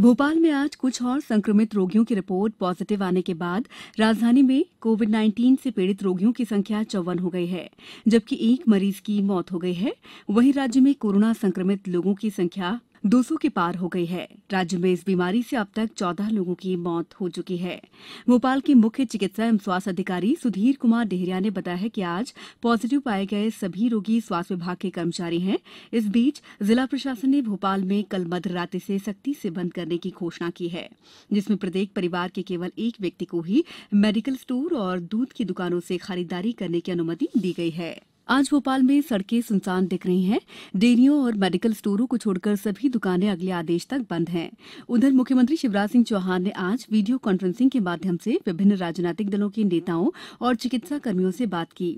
भोपाल में आज कुछ और संक्रमित रोगियों की रिपोर्ट पॉजिटिव आने के बाद राजधानी में कोविड नाइन्टीन से पीड़ित रोगियों की संख्या चौवन हो गई है जबकि एक मरीज की मौत हो गई है वहीं राज्य में कोरोना संक्रमित लोगों की संख्या दो सौ के पार हो गई है राज्य में इस बीमारी से अब तक चौदह लोगों की मौत हो चुकी है भोपाल के मुख्य चिकित्सा एवं स्वास्थ्य अधिकारी सुधीर कुमार डेहरिया ने बताया कि आज पॉजिटिव पाए गए सभी रोगी स्वास्थ्य विभाग के कर्मचारी हैं इस बीच जिला प्रशासन ने भोपाल में कल मध्यरात्रि से सख्ती से बंद करने की घोषणा की है जिसमें प्रत्येक परिवार के केवल एक व्यक्ति को ही मेडिकल स्टोर और दूध की दुकानों से खरीदारी करने की अनुमति दी गई है आज भोपाल में सड़कें सुनसान दिख रही हैं डेयरियों और मेडिकल स्टोरों को छोड़कर सभी दुकानें अगले आदेश तक बंद हैं उधर मुख्यमंत्री शिवराज सिंह चौहान ने आज वीडियो कॉन्फ्रेंसिंग के माध्यम से विभिन्न राजनीतिक दलों के नेताओं और चिकित्सा कर्मियों से बात की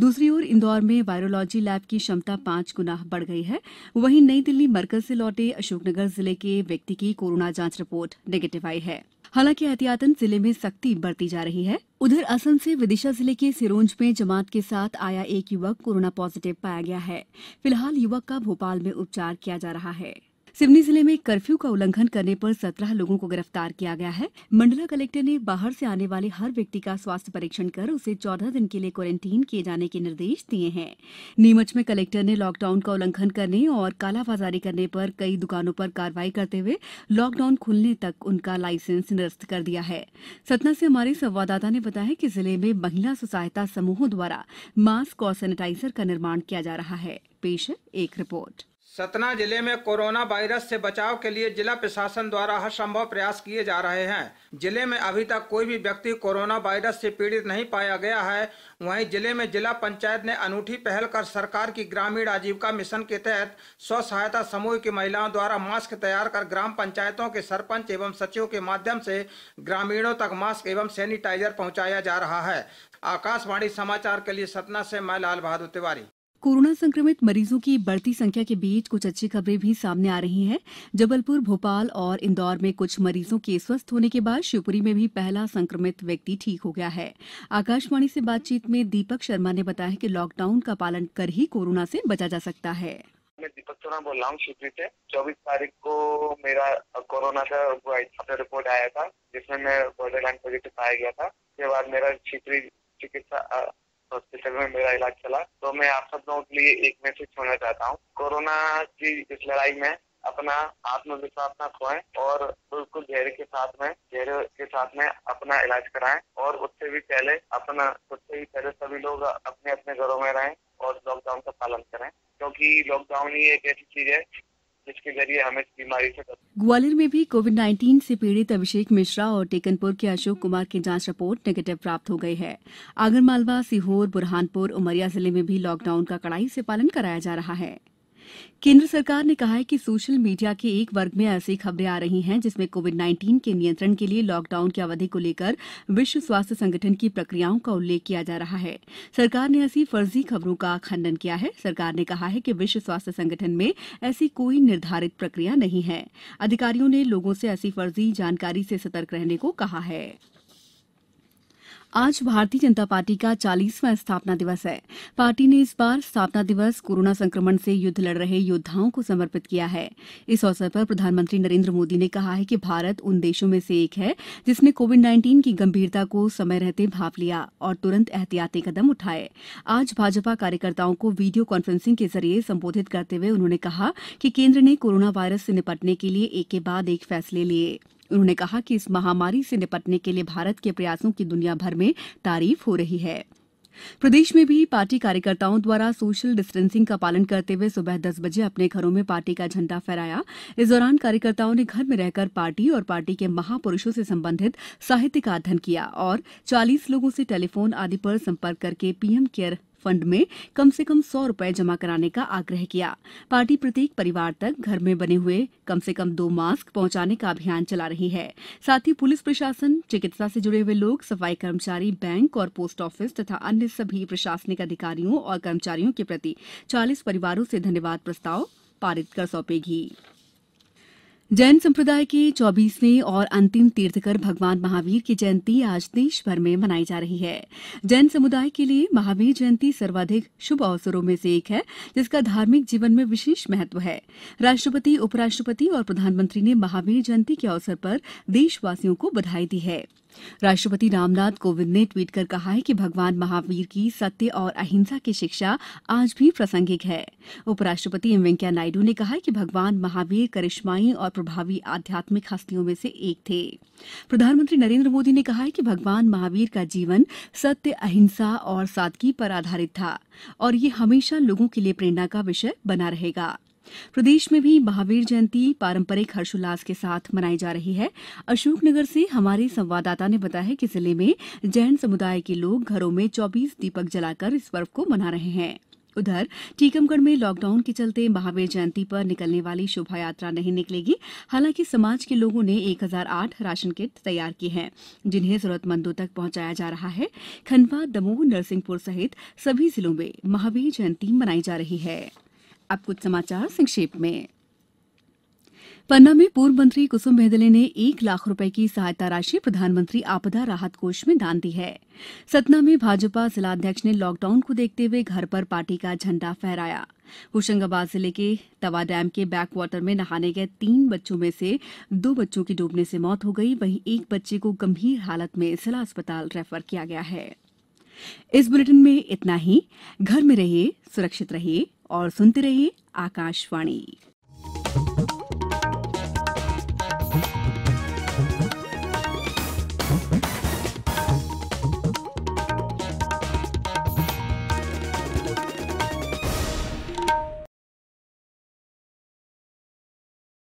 दूसरी ओर इंदौर में वायरोलॉजी लैब की क्षमता पांच गुना बढ़ गई है वहीं नई दिल्ली मरकज से लौटे अशोकनगर जिले के व्यक्ति की कोरोना जांच रिपोर्ट निगेटिव आई है हालांकि एहतियातन जिले में सख्ती बरती जा रही है उधर असम से विदिशा जिले के सिरोंज में जमात के साथ आया एक युवक कोरोना पॉजिटिव पाया गया है फिलहाल युवक का भोपाल में उपचार किया जा रहा है सिवनी जिले में कर्फ्यू का उल्लंघन करने पर सत्रह लोगों को गिरफ्तार किया गया है मंडला कलेक्टर ने बाहर से आने वाले हर व्यक्ति का स्वास्थ्य परीक्षण कर उसे चौदह दिन के लिए क्वारंटीन किए जाने के निर्देश दिए हैं नीमच में कलेक्टर ने लॉकडाउन का उल्लंघन करने और कालाबाजारी करने पर कई दुकानों पर कार्रवाई करते हुए लॉकडाउन खुलने तक उनका लाइसेंस निरस्त कर दिया है सतना से हमारे संवाददाता ने बताया कि जिले में महिला स्व सहायता समूहों द्वारा मास्क और सैनिटाइजर का निर्माण किया जा रहा है पेश है एक रिपोर्ट सतना जिले में कोरोना वायरस से बचाव के लिए जिला प्रशासन द्वारा हर संभव प्रयास किए जा रहे हैं जिले में अभी तक कोई भी व्यक्ति कोरोना वायरस से पीड़ित नहीं पाया गया है वहीं जिले में जिला पंचायत ने अनूठी पहल कर सरकार की ग्रामीण आजीविका मिशन के तहत स्व सहायता समूह की महिलाओं द्वारा मास्क तैयार कर ग्राम पंचायतों के सरपंच एवं सचिव के माध्यम से ग्रामीणों तक मास्क एवं सैनिटाइजर पहुँचाया जा रहा है आकाशवाणी समाचार के लिए सतना से मैं लाल बहादुर तिवारी कोरोना संक्रमित मरीजों की बढ़ती संख्या के बीच कुछ अच्छी खबरें भी सामने आ रही हैं जबलपुर भोपाल और इंदौर में कुछ मरीजों के स्वस्थ होने के बाद शिवपुरी में भी पहला संक्रमित व्यक्ति ठीक हो गया है आकाशवाणी से बातचीत में दीपक शर्मा ने बताया कि लॉकडाउन का पालन कर ही कोरोना से बचा जा सकता है मैं दीपक शर्मा तो बोल रहा हूँ शिवपुरी से चौबीस तारीख को मेरा कोरोना का रिपोर्ट आया था जिसमें मैं बॉर्डर लाइन पॉजिटिव पाया गया था उसके बाद मेरा शिवपुरी चिकित्सा हॉस्पिटल में मेरा इलाज चला तो मैं आप सब लोगों के लिए एक मैसेज छोड़ना चाहता हूँ कोरोना की इस लड़ाई में अपना आत्मविश्वास न खोए और बिल्कुल धैर्य के साथ में धैर्य के साथ में अपना इलाज कराए और उससे भी पहले अपना उससे भी पहले सभी लोग अपने अपने घरों में रहें और लॉकडाउन का पालन करें क्योंकि लॉकडाउन ही एक ऐसी चीज है जिसके जरिए हमें इस बीमारी से ग्वालियर में भी कोविड 19 से पीड़ित अभिषेक मिश्रा और टेकनपुर के अशोक कुमार की जांच रिपोर्ट नेगेटिव प्राप्त हो गई है आगरमालवा सीहोर बुरहानपुर उमरिया जिले में भी लॉकडाउन का कड़ाई से पालन कराया जा रहा है केंद्र सरकार ने कहा है कि सोशल मीडिया के एक वर्ग में ऐसी खबरें आ रही हैं जिसमें कोविड नाइन्टीन के नियंत्रण के लिए लॉकडाउन की अवधि को लेकर विश्व स्वास्थ्य संगठन की प्रक्रियाओं का उल्लेख किया जा रहा है सरकार ने ऐसी फर्जी खबरों का खंडन किया है सरकार ने कहा है कि विश्व स्वास्थ्य संगठन में ऐसी कोई निर्धारित प्रक्रिया नहीं है अधिकारियों ने लोगों से ऐसी फर्जी जानकारी से सतर्क रहने को कहा है आज भारतीय जनता पार्टी का चालीसवां स्थापना दिवस है पार्टी ने इस बार स्थापना दिवस कोरोना संक्रमण से युद्ध लड़ रहे योद्वाओं को समर्पित किया है इस अवसर पर प्रधानमंत्री नरेंद्र मोदी ने कहा है कि भारत उन देशों में से एक है जिसने कोविड नाइन्टीन की गंभीरता को समय रहते भाप लिया और तुरंत एहतियाती कदम उठाए आज भाजपा कार्यकर्ताओं को वीडियो कॉन्फ्रेंसिंग के जरिए संबोधित करते हुए उन्होंने कहा कि केंद्र ने कोरोना वायरस से निपटने के लिए एक के बाद एक फैसले लिए उन्होंने कहा कि इस महामारी से निपटने के लिए भारत के प्रयासों की दुनिया भर में तारीफ हो रही है प्रदेश में भी पार्टी कार्यकर्ताओं द्वारा सोशल डिस्टेंसिंग का पालन करते हुए सुबह दस बजे अपने घरों में पार्टी का झंडा फहराया इस दौरान कार्यकर्ताओं ने घर में रहकर पार्टी और पार्टी के महापुरुषों से संबंधित साहित्य का अध्ययन किया और चालीस लोगों से टेलीफोन आदि पर संपर्क करके पीएम केयर फंड में कम से कम सौ रूपये जमा कराने का आग्रह किया पार्टी प्रत्येक परिवार तक घर में बने हुए कम से कम दो मास्क पहुंचाने का अभियान चला रही है साथ ही पुलिस प्रशासन चिकित्सा से जुड़े हुए लोग सफाई कर्मचारी बैंक और पोस्ट ऑफिस तथा अन्य सभी प्रशासनिक अधिकारियों और कर्मचारियों के प्रति चालीस परिवारों से धन्यवाद प्रस्ताव पारित कर सौंपेगी जैन संप्रदाय के चौबीसवें और अंतिम तीर्थकर भगवान महावीर की जयंती आज देश भर में मनाई जा रही है जैन समुदाय के लिए महावीर जयंती सर्वाधिक शुभ अवसरों में से एक है जिसका धार्मिक जीवन में विशेष महत्व है राष्ट्रपति उपराष्ट्रपति और प्रधानमंत्री ने महावीर जयंती के अवसर पर देशवासियों को बधाई दी है राष्ट्रपति रामनाथ कोविंद ने ट्वीट कर कहा है कि भगवान महावीर की सत्य और अहिंसा की शिक्षा आज भी प्रासंगिक है उपराष्ट्रपति एम वेंकैया नायडू ने कहा कि भगवान महावीर करिश्माई और प्रभावी आध्यात्मिक हस्तियों में से एक थे प्रधानमंत्री नरेंद्र मोदी ने कहा है कि भगवान महावीर का जीवन सत्य अहिंसा और सादगी पर आधारित था और ये हमेशा लोगों के लिए प्रेरणा का विषय बना रहेगा प्रदेश में भी महावीर जयंती पारंपरिक हर्षोल्लास के साथ मनाई जा रही है अशोकनगर से हमारे संवाददाता ने बताया है कि जिले में जैन समुदाय के लोग घरों में 24 दीपक जलाकर इस पर्व को मना रहे हैं उधर टीकमगढ़ में लॉकडाउन के चलते महावीर जयंती पर निकलने वाली शोभायात्रा नहीं निकलेगी हालांकि समाज के लोगों ने एक हजार आठ राशन किट तैयार किए हैं जिन्हें जरूरतमंदों तक पहुंचाया जा रहा है खंडवा दमोह नरसिंहपुर सहित सभी जिलों में महावीर जयंती मनाई जा रही है अब कुछ समाचार संक्षेप में पन्ना में पूर्व मंत्री कुसुम मेहदले ने एक लाख रुपए की सहायता राशि प्रधानमंत्री आपदा राहत कोष में दान दी है सतना में भाजपा जिलाध्यक्ष ने लॉकडाउन को देखते हुए घर पर पार्टी का झंडा फहराया होशंगाबाद जिले के तवा डैम के बैक वाटर में नहाने गए तीन बच्चों में से दो बच्चों की डूबने से मौत हो गई वहीं एक बच्चे को गंभीर हालत में जिला अस्पताल रेफर किया गया है इस बुलेटिन में इतना ही घर में रहिए सुरक्षित रहिए और सुनते रहिए आकाशवाणी